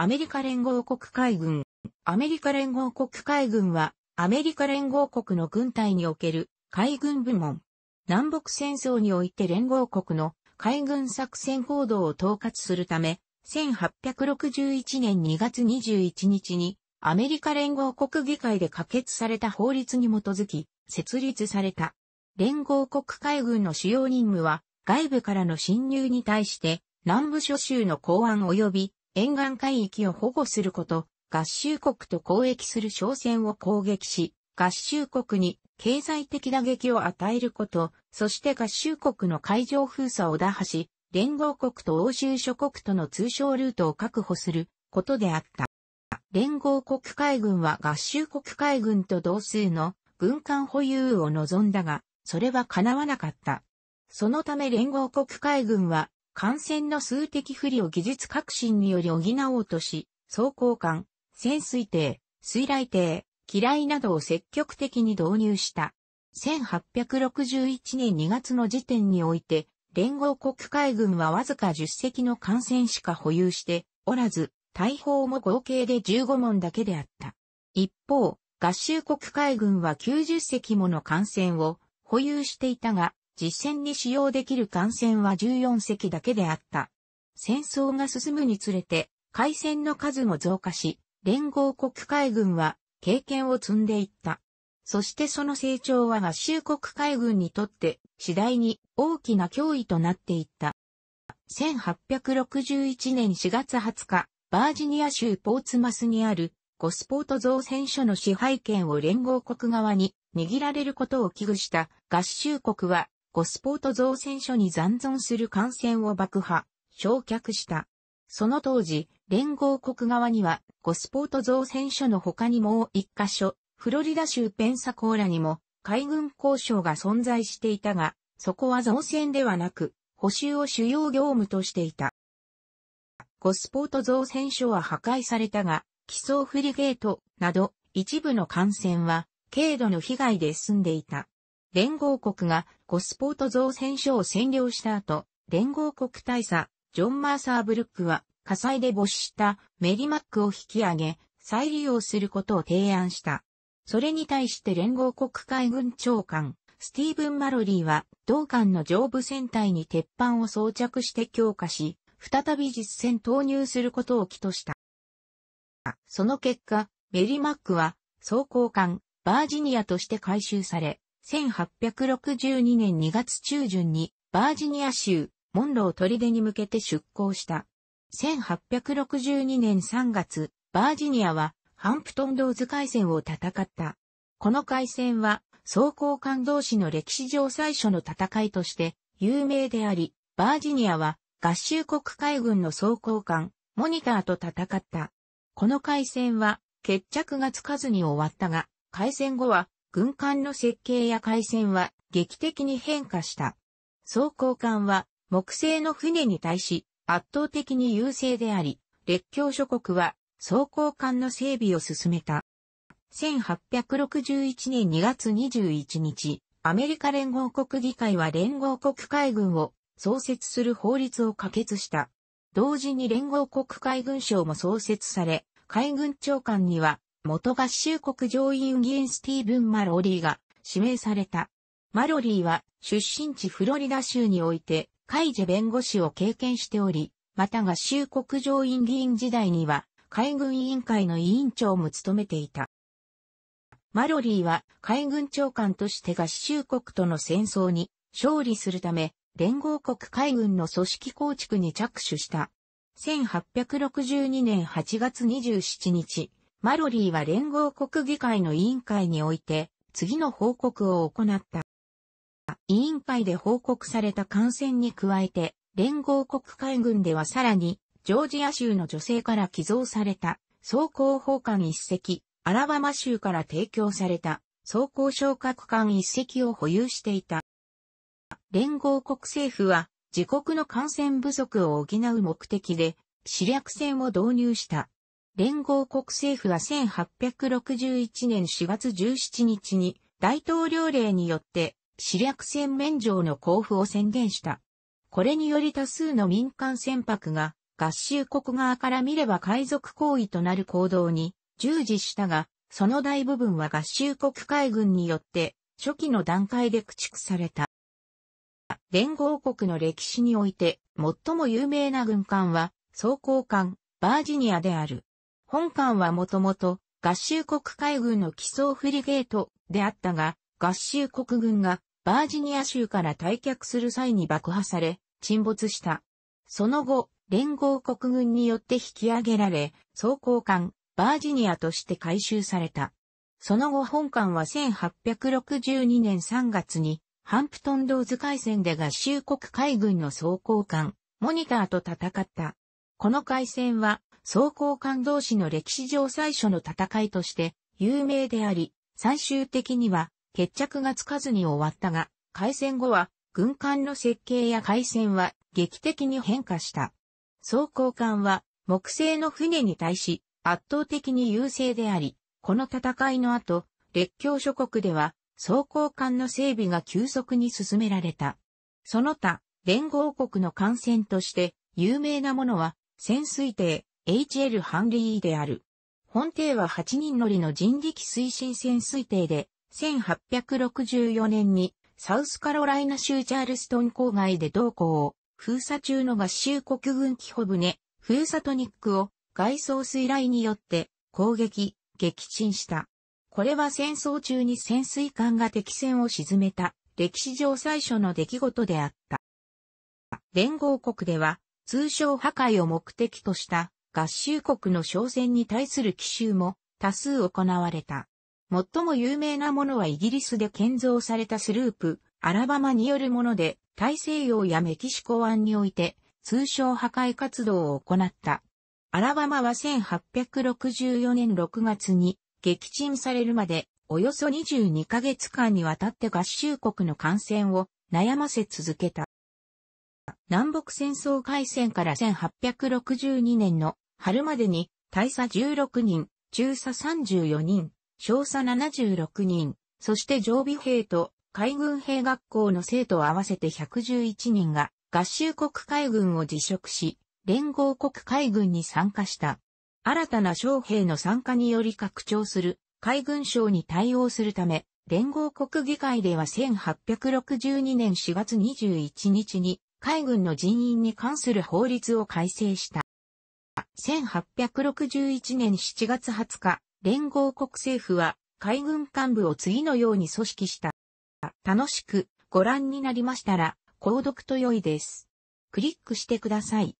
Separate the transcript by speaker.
Speaker 1: アメリカ連合国海軍。アメリカ連合国海軍は、アメリカ連合国の軍隊における海軍部門。南北戦争において連合国の海軍作戦行動を統括するため、1861年2月21日に、アメリカ連合国議会で可決された法律に基づき、設立された。連合国海軍の主要任務は、外部からの侵入に対して、南部諸州の公安及び沿岸海域を保護すること、合衆国と交易する商船を攻撃し、合衆国に経済的打撃を与えること、そして合衆国の海上封鎖を打破し、連合国と欧州諸国との通商ルートを確保することであった。連合国海軍は合衆国海軍と同数の軍艦保有を望んだが、それは叶わなかった。そのため連合国海軍は艦船の数的不利を技術革新により補おうとし、装甲艦、潜水艇、水雷艇、機雷などを積極的に導入した。1861年2月の時点において、連合国海軍はわずか10隻の艦船しか保有しておらず、大砲も合計で15門だけであった。一方、合衆国海軍は90隻もの艦船を保有していたが、実戦に使用できる艦船は14隻だけであった。戦争が進むにつれて、海戦の数も増加し、連合国海軍は経験を積んでいった。そしてその成長は合衆国海軍にとって次第に大きな脅威となっていった。1861年4月20日、バージニア州ポーツマスにあるゴスポート造船所の支配権を連合国側に握られることを危惧した合衆国はゴスポート造船所に残存する艦船を爆破、焼却した。その当時、連合国側には、ゴスポート造船所の他にもう一箇所、フロリダ州ペンサコーラにも、海軍交渉が存在していたが、そこは造船ではなく、補修を主要業務としていた。ゴスポート造船所は破壊されたが、基礎フリゲートなど一部の艦船は軽度の被害で済んでいた。連合国がゴスポート造船所を占領した後、連合国大佐、ジョン・マーサー・ブルックは火災で没したメリマックを引き上げ、再利用することを提案した。それに対して連合国海軍長官、スティーブン・マロリーは、同艦の上部船体に鉄板を装着して強化し、再び実戦投入することを起とした。その結果、メリマックは、装甲艦、バージニアとして回収され、1862年2月中旬にバージニア州モンロー砦に向けて出港した。1862年3月、バージニアはハンプトンドーズ海戦を戦った。この海戦は走行艦同士の歴史上最初の戦いとして有名であり、バージニアは合衆国海軍の装甲艦、モニターと戦った。この海戦は決着がつかずに終わったが、海戦後は軍艦の設計や海戦は劇的に変化した。装甲艦は木製の船に対し圧倒的に優勢であり、列強諸国は装甲艦の整備を進めた。1861年2月21日、アメリカ連合国議会は連合国海軍を創設する法律を可決した。同時に連合国海軍省も創設され、海軍長官には元合衆国上院議員スティーブン・マロリーが指名された。マロリーは出身地フロリダ州において、カイジェ弁護士を経験しており、また合衆国上院議員時代には、海軍委員会の委員長も務めていた。マロリーは海軍長官として合衆国との戦争に勝利するため、連合国海軍の組織構築に着手した。1862年8月27日、マロリーは連合国議会の委員会において、次の報告を行った。委員会で報告された感染に加えて、連合国海軍ではさらに、ジョージア州の女性から寄贈された、装甲砲艦一隻、アラバマ州から提供された、装甲昇格艦一隻を保有していた。連合国政府は、自国の感染不足を補う目的で、視略戦を導入した。連合国政府は1861年4月17日に大統領令によって死略戦免状の交付を宣言した。これにより多数の民間船舶が合衆国側から見れば海賊行為となる行動に従事したが、その大部分は合衆国海軍によって初期の段階で駆逐された。連合国の歴史において最も有名な軍艦は装甲艦バージニアである。本艦はもともと合衆国海軍の基礎フリゲートであったが、合衆国軍がバージニア州から退却する際に爆破され、沈没した。その後、連合国軍によって引き上げられ、装甲艦、バージニアとして回収された。その後本艦は1862年3月に、ハンプトンローズ海戦で合衆国海軍の装甲艦、モニターと戦った。この海戦は、総甲艦同士の歴史上最初の戦いとして有名であり、最終的には決着がつかずに終わったが、開戦後は軍艦の設計や海戦は劇的に変化した。総甲艦は木製の船に対し圧倒的に優勢であり、この戦いの後、列強諸国では総甲艦の整備が急速に進められた。その他、連合国の艦船として有名なものは潜水艇、H.L. ハンリーである。本艇は8人乗りの人力推進潜水艇で、1864年にサウスカロライナ州チャールストン郊外で同行、封鎖中の合衆国軍機帆船、フーサトニックを外装水雷によって攻撃、撃沈した。これは戦争中に潜水艦が敵船を沈めた歴史上最初の出来事であった。連合国では通商破壊を目的とした合衆国の商船に対する奇襲も多数行われた。最も有名なものはイギリスで建造されたスループ、アラバマによるもので、大西洋やメキシコ湾において、通称破壊活動を行った。アラバマは1864年6月に撃沈されるまで、およそ22ヶ月間にわたって合衆国の感染を悩ませ続けた。南北戦争開戦から1862年の春までに大佐16人、中佐34人、少佐76人、そして常備兵と海軍兵学校の生徒合わせて111人が合衆国海軍を辞職し、連合国海軍に参加した。新たな将兵の参加により拡張する海軍省に対応するため、連合国議会では1862年4月21日に海軍の人員に関する法律を改正した。1861年7月20日、連合国政府は海軍幹部を次のように組織した。楽しくご覧になりましたら、購読と良いです。クリックしてください。